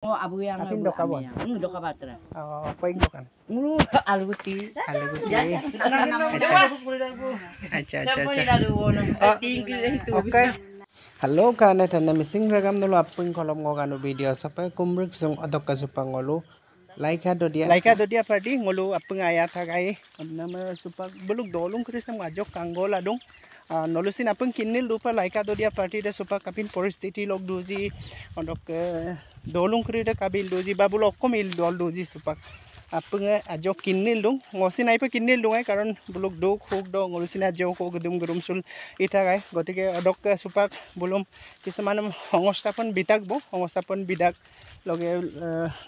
Oh, abu yang Tapi ndok abon. Hmm, ndok abatra. Oh, apa yang kan? Mulu aluti. Aluti. Acha acha acha. Oke. Halo kana tanna missing ragam nulu apping kolom ngoganu video sapai kumrik sung adokka supangolu Laika dodia. Laika dodia padi ngolu apeng ayah tagai. Nama supak beluk dolung kris nama ajok kanggola dong. Nolusin apeng kinil lupa laika dodia padi de supak kapin poristiti log duzi. Ondok dolung kris de kabil duzi babul okomil dol duzi supak. আপুনি আজিও কিনিল দিওঁ অচিন আহি পেলাই কিনিল দিওঁ কাৰণ বোলো দুখ সুখ দিওঁ অচিন আজিও সুখ গুদুম গুদুম চুল ইঠা গাই গতিকে অদককে চুপাক বোলো কিছুমান সংস্থাপন বিতাক বওঁ সংস্থাপন বিদাক লগে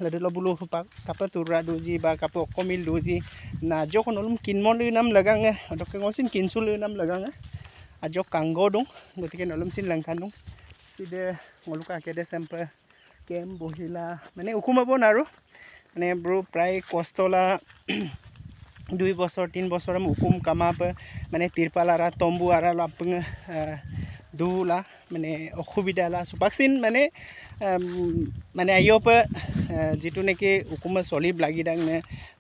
লেডিল বোলো সুপাক কাপে তোৰা দুজি বা কাপে অকমিল দুজি না আজিও কোনো কিনম লৈ নাম লগাঙে অদককে অচিন কিনচু লৈ নাম লগাঙে আজিও কাংগ দিওঁ গতিকে নলম চিন লংখান দিওঁ সিদে মলোকা একেদে চেম্পে কেম বহিলা মানে উখুমাব নাৰো মানে এইবোৰ প্ৰায় কষ্ট কষ্টলা দুই বছৰ তিনি বছৰ উকুম কামাপ মানে তিৰপাল আৰা তম্বু আৰা লাপ দুলা মানে অসুবিধা অসুবিধালা চুপাকচিন মানে মানে আইয়প যিটো নেকি হুকুমে চলি লাগি দাংনে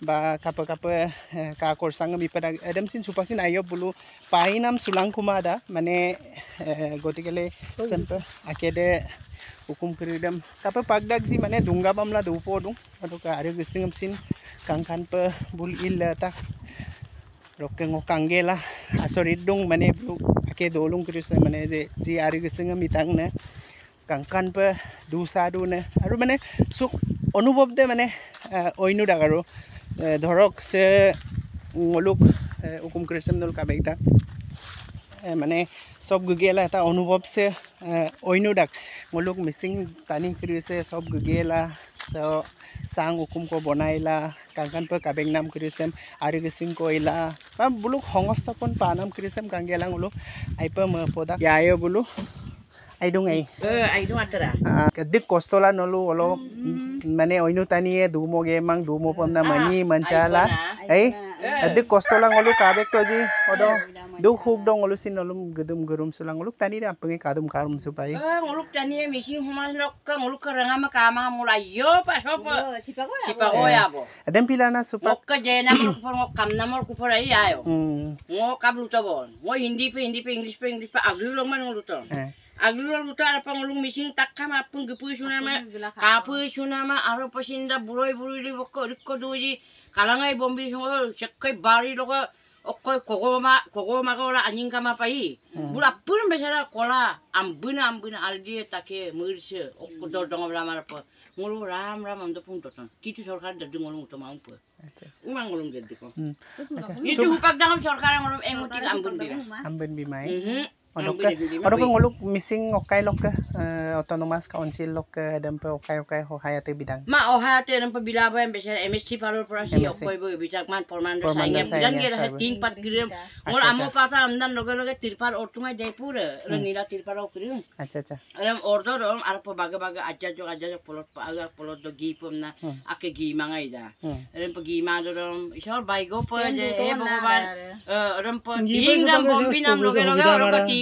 বা কাপে কাপে কা কৰচাং বিপদ একদম চুপাকচিন আইয়প বোলো পাই নাম চুলাং কুমা দা মানে গতিকেলৈ আকেদে Tapi pagdag di mana dungga bamla dupo dung atau ke area gusing sin kangkan pe bul illa tak roke ngok kanggela asorid dung mana bu ake dolung kris mana de di area gusing mitang ne kangkan pe dusa du ne aru mana suk onu bob de mana oinu dagaro dorok se ngoluk ukum kris mana dol kabeita mana সব গগিয়েলা এটা অনুভৱ আছে অন্যদাক মোলোক মিচিং টানি ফুৰি আছে সব গগিয়েলা চাং উকুমক বনাইলা কাংকানপ কাবেং নাম কৰিছে আৰু গিচিং কইলা বা বোলো সংস্থাপন পা নাম কৰিছে কাংগিয়েলা বোলো আইপ পদাক ইয়ায়ে বোলো আইডুং আই আইডুং আতৰা কষ্টলা নলো অলপ মানে অইনু টানিয়ে দুমগে মাং দুমপন্দা মানি মঞ্চালা এই adik kostolang olu kabek toji odo duk huk dong olu sin olu gedum gerum sulang olu tani dah pengen kadum karum supaya olu tani ya mesin huma lok kang olu kerengah makama mulai yo pa sopo sipa goya sipa goya bo adem pilana supa mok kaje nam olu kufor mok kam nam olu kufor ayi ayo mok kab lu tobo mok hindi pe hindi pe inggris pe inggris pe aglu lo man olu to Aglu lo lu to ala pang olu mesin tak kam apung gepu sunama kapu sunama aro pasinda buroi buroi di boko rikko doji kalanga ibombi sungol sekai bari loka koko kogoma kogoma anjing anyinga mapai hmm. bula pun besara kola ambuna ambuna aldi take murse okko hmm. dor dongo ramar po mulu ram ram am dopung toton kitu sorkar da dungol muto mampu umang ngolong gediko hmm. itu hupak dangam sorkar ngolong engoti eh, ambun bima ambun bima mhm. Oduka, oduka ngoluk missing okai lok ke eh, otonomas council lok ke dan pe okai okai ho hayate bidang. Ma o hayate dan pe bila ba embe shere MSC parol pura si hmm. okoi man forman do dan gira he ting pat kirim. Ngol loke loke tirpar ortu ma jai pura renila tirpar o kirim. Acha ordo dom arpo baga baga aja jo aja jo polot pa polot do gi pum hmm. ake gi manga ida. Hmm. Rempo gi ma do dom shor bai go po je e bo loke loke oroka ting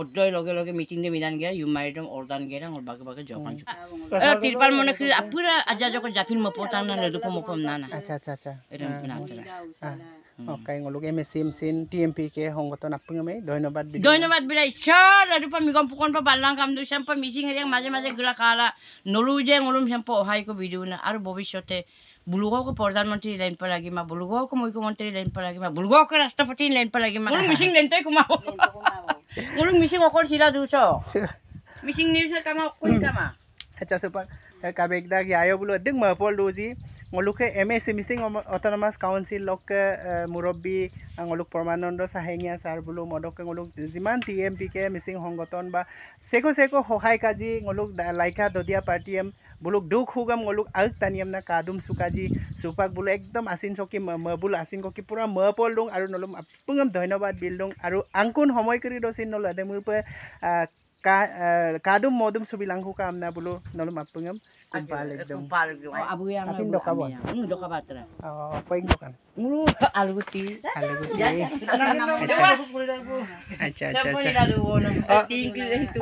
অদ্যয় লগে লগে meeting দে মিলান গেরা ইউম মারিডম অর্দান গেরা ওর বাকে বাকে জপান চুক তিরপাল মনে খিল আপুরা আজা জক জাফিন মপতান না নদুপ মকম না না আচ্ছা আচ্ছা আচ্ছা এরম পনা আচ্ছা ওকে গলুক এম এস এম সিন টিএমপি কে হংগত নাপুং মে ধন্যবাদ বিদ ধন্যবাদ বিরা ইচ্ছা নদুপ মিগম পুকন পা বাল্লাং কাম দু শ্যাম্প মিসিং এর মাঝে মাঝে গুলা খালা নলু যে মলুম শ্যাম্প অহাই কো বিদু না আর ভবিষ্যতে বুলগাওক প্রধানমন্ত্রী লাইন পা লাগি মা বুলগাওক মুখ্যমন্ত্রী লাইন পা লাগি মা বুলগাওক রাষ্ট্রপতি লাইন পা লাগি মা মিসিং লেন তাই কুমাও বোলো মিচিং অকল চিলা দুশ মিচিং নিউজ কামা কৰি কামা আচ্ছা চুপাৰ কাবে একদম ইয়াই বোলো একদম মহপল দৌজি মোলোকে M S C Mising autonomous কাউঞ্চিলকে মুৰব্বী মোলোক পৰমানন্দ চাহেঙীয়া ছাৰ বোলো মদকে মোলোক যিমান টি এম পি কে মিচিং সংগঠন বা চেকো চেকো সহায় কাজি মোলোক লাইকা দদিয়া পাৰ্টি এম বোলো দুখ সুগম গলো আগ টানি না কাদুম সুকাজি চুপাক বোলো একদম আসিন সকি মোল বোল আসিন কি পুরা ম পল দো আর নলম আপুঙ্গম ধন্যবাদ বিল দুং আর কোন সময় করি রসিন নল আদে মুপে কাদুম মদুম ছবি লাঙ্গু কাম না বোলো নলম আপুঙ্গম আচ্ছা আচ্ছা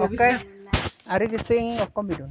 আচ্ছা আরে রিসিং অকমিডন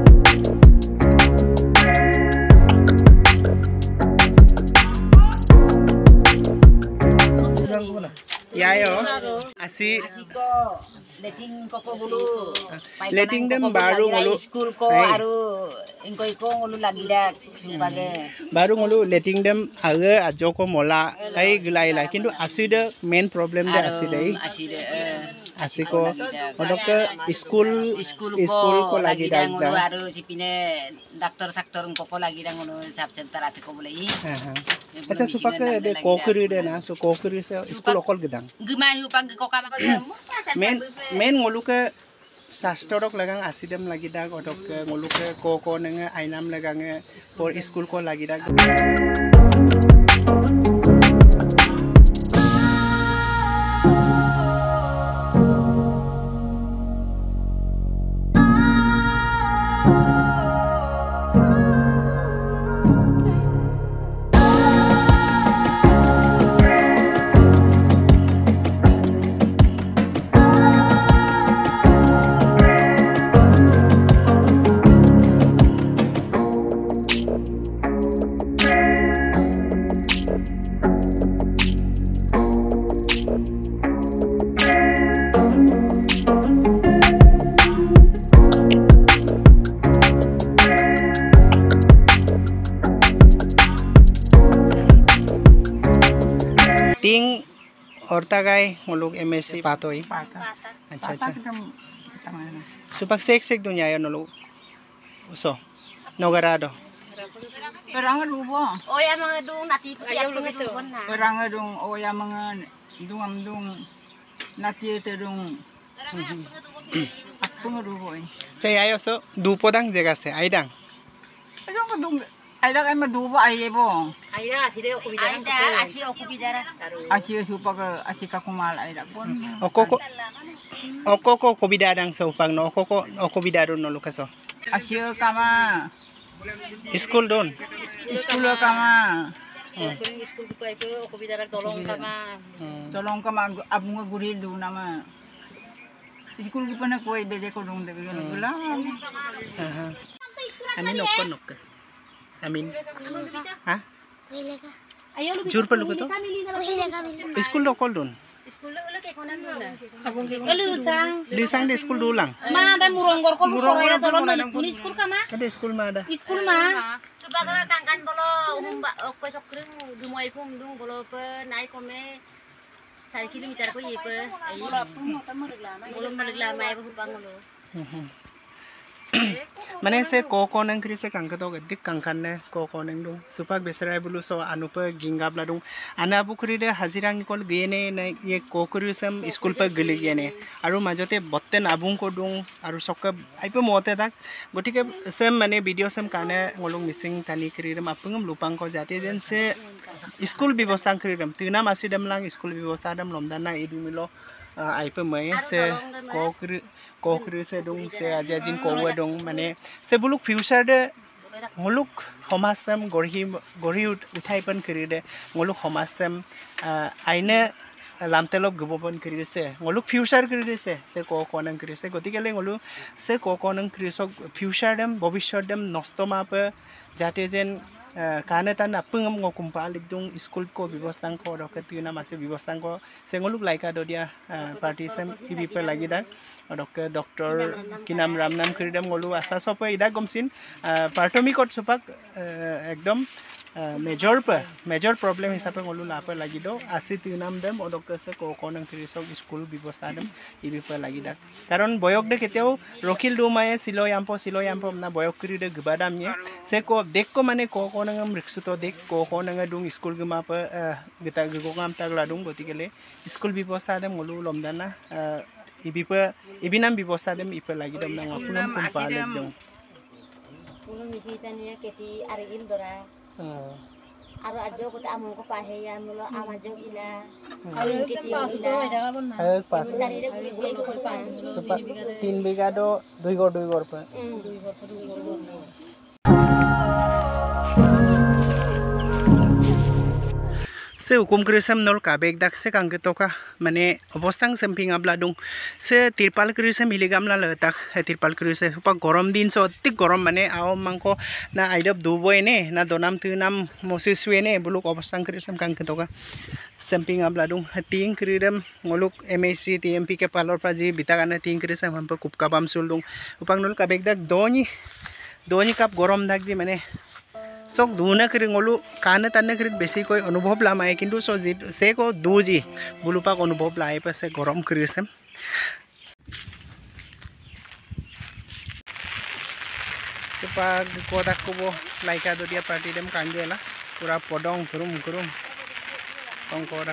yayo asi asiko letting koko bulu letting dem baru ngulu school ko aru ingko iko ngulu lagi dak bage baru ngulu letting dem age ajoko mola ai gulai la kintu asida main problem de asida asida আছিক হতকে school school school লাগি দাঙ আৰু জিপিনে doctor doctor কক লাগি দাঙ sub centre আতে কব লাগি আচ্ছা সুপাকে এ কোকরি দে না সু কোকরি সে স্কুল অকল কি দাঙ গুমাই উপাক ককা মেন মেন মলুকে স্বাস্থ্যক লাগাং আছি দেম লাগি দাগ অটককে মলুকে ক ক নেঙে আইনাম লাগাঙে পর স্কুল ক লাগি দাগ औरता का है वो लोग एम एस Acha, पातो है अच्छा अच्छा सुपक से एक से एक दुनिया Oh ya mga dung nati piyat dung ito. Orang dung oh ya mga dungam dung nati ito dung. Akpung rubo. Chay ayo so dupo dang jaga se ay dang. Orang dung আইরা কাই মধুব school দোন school বেজে আমিন জোৰ পেল তো school অকল দোন নাই কমে চাৰি কিলোমিটাৰ কৰি এইবাৰ মালিক লাগে বহুত পাঙলো মানে সে ক ক নং খি সে কাঙ্ক তো গদি ক ক নং দু সুপাক বেসরাই বুলু সো আনুপে গিঙ্গাবলা দু আনা পুখুরী রে হাজিরাং কল গিয়ে নে ইয়ে ক করিও সাম স্কুল পে গলি গিয়ে নে আর মাজতে বত্তেন আবুং ক দু আর সক আইপ মতে থাক গতি সেম মানে ভিডিও সেম কানে মলুং মিসিং তানি খি রে মাপুং লুপাং ক জাতি যেন সে স্কুল ব্যবস্থা খি রে তিনা মাসি দাম লাং স্কুল ব্যবস্থা দাম লমদান না এই বিমিলো আই পে মই সে ক ক্ৰু সে দং সে আজি আজিন কৱ দং মানে সে বুলুক ফিউচাৰ দে মুলুক সমাজসেম গঢ়ি গঢ়ি উঠাই পান কৰি দে মুলুক সমাজসেম আইনে লামতেলক গুবপন কৰি দিছে মলুক ফিউচাৰ কৰি দেছে সে ক ক নং কৰি দিছে গতিকেলে সে ক ক নং কৃষক ফিউচাৰ দেম ভৱিষ্যত দেম নষ্ট মাপে যাতে যেন কাৰণে তাৰ নাপাম কোম্পাল একদম স্কুল কৌ ব্যৱস্থা কৰকেটো নাম আছে ব্যৱস্থা ক চেঙলোক লাইকা দিয়া পাৰ্টিচন কি বিষয়ে লাগি তাক ডক্টৰ কি নাম ৰাম নাম কৰি দাম গ'লোঁ আশা চপে ইদা গমচিন প্ৰাথমিকত চপাক একদম মেজর মেজর প্রবলেম হিসাবে গলো লাপ লাগি দো আসি তিনাম দেম অদকসে ক কোন ফিরিস স্কুল ব্যবস্থা দেম ই বিষয়ে লাগি দা কারণ বয়ক দে কেতেও রকিল ডুমায়ে সিলয় আম্প সিলয় আম্প না বয়ক কৰি দে গবা দাম নিয়ে সে ক দেখ মানে ক কোন মৃক্ষুত দেখ ক কোন ডুং স্কুল গমাপ গতা গগ আম তাগলা ডুং গতিকে স্কুল ব্যবস্থা দেম গলো লমদা না ই বিষয়ে লাগি দাম তিন বিঘা দুই ঘর দুই ঘর পাঁচ se hukum krisam nol kabek dak se kangke toka mane obostang samping abla dung se tirpal krisam hiligam la letak tirpal krisam pa gorom din so ti gorom mane ao mangko na aidop duboy ne na donam tu nam mosiswe ne buluk obostang krisam kangke toka samping abla dung ting kridam ngoluk MAC TMP ke palor pa ji bitagana ting krisam hampa kupka bam sul dung upang nol kabek dak doni doni kap gorom dak ji mane চ' দুনে খিৰি গ'লোঁ কাৰণে তাৰণে খিৰিত বেছিকৈ অনুভৱ লাম আহে কিন্তু চ' যি চে ক' দু যি বোলোপাক অনুভৱ লাই পাইছে গৰম খিৰি আছে ক'ত আকৌ লাইকা দৰিয়া পাৰ্টি দিম কান্দি এলা পূৰা পদং ঘূৰুম ঘূৰুম শংকৰ